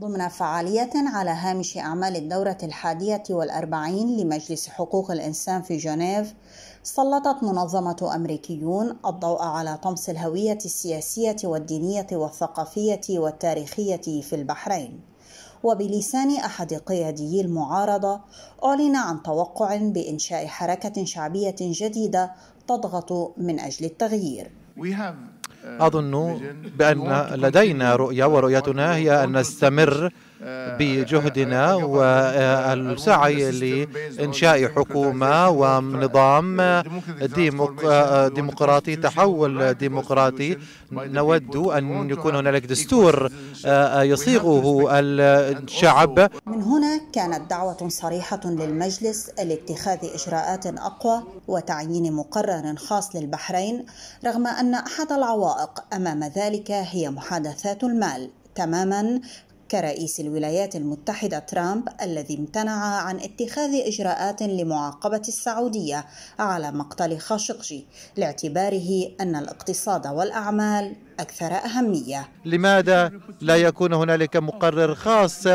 ضمن فعالية على هامش أعمال الدورة الحادية والأربعين لمجلس حقوق الإنسان في جنيف سلطت منظمة أمريكيون الضوء على طمس الهوية السياسية والدينية والثقافية والتاريخية في البحرين وبلسان أحد قيادي المعارضة أعلن عن توقع بإنشاء حركة شعبية جديدة تضغط من أجل التغيير We have أظن بأن لدينا رؤية ورؤيتنا هي أن نستمر بجهدنا آه، والسعي آه، لإنشاء حكومة ونظام uh, آه، ديمقراطي تحول ديمقراطي نود أن يكون هنالك دستور يصيغه الشعب من هنا كانت دعوة صريحة للمجلس لاتخاذ إجراءات أقوى وتعيين مقرر خاص للبحرين رغم أن أحد العوائق أمام ذلك هي محادثات المال تماما كرئيس الولايات المتحدة ترامب الذي امتنع عن اتخاذ إجراءات لمعاقبة السعودية على مقتل خاشقجي لاعتباره أن الاقتصاد والأعمال أكثر أهمية لماذا لا يكون هنالك مقرر خاص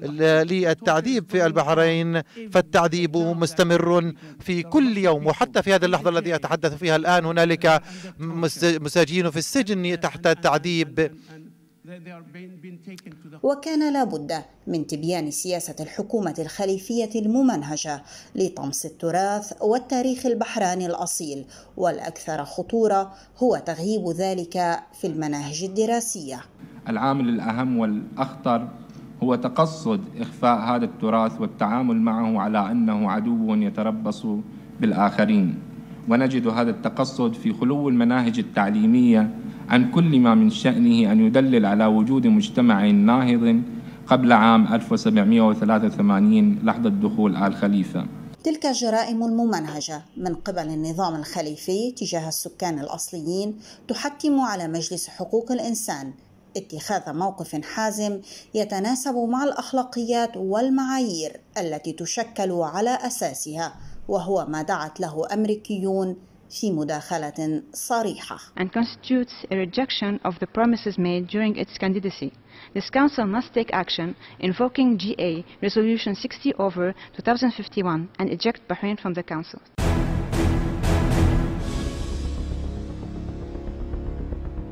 للتعذيب في البحرين فالتعذيب مستمر في كل يوم وحتى في هذه اللحظة التي أتحدث فيها الآن هنالك مساجين في السجن تحت التعذيب وكان لا بد من تبيان سياسة الحكومة الخليفية الممنهجة لطمس التراث والتاريخ البحراني الأصيل والأكثر خطورة هو تغييب ذلك في المناهج الدراسية العامل الأهم والأخطر هو تقصد إخفاء هذا التراث والتعامل معه على أنه عدو يتربص بالآخرين ونجد هذا التقصد في خلو المناهج التعليمية عن كل ما من شأنه أن يدلل على وجود مجتمع ناهض قبل عام 1783 لحظة دخول آل خليفة تلك الجرائم الممنهجة من قبل النظام الخليفي تجاه السكان الأصليين تحتم على مجلس حقوق الإنسان اتخاذ موقف حازم يتناسب مع الأخلاقيات والمعايير التي تشكل على أساسها وهو ما دعت له أمريكيون في مداخلة صريحة. And constitutes a rejection of the promises made during its candidacy. This council must take action invoking GA Resolution 60 over 2051 and eject Bahrain from the council.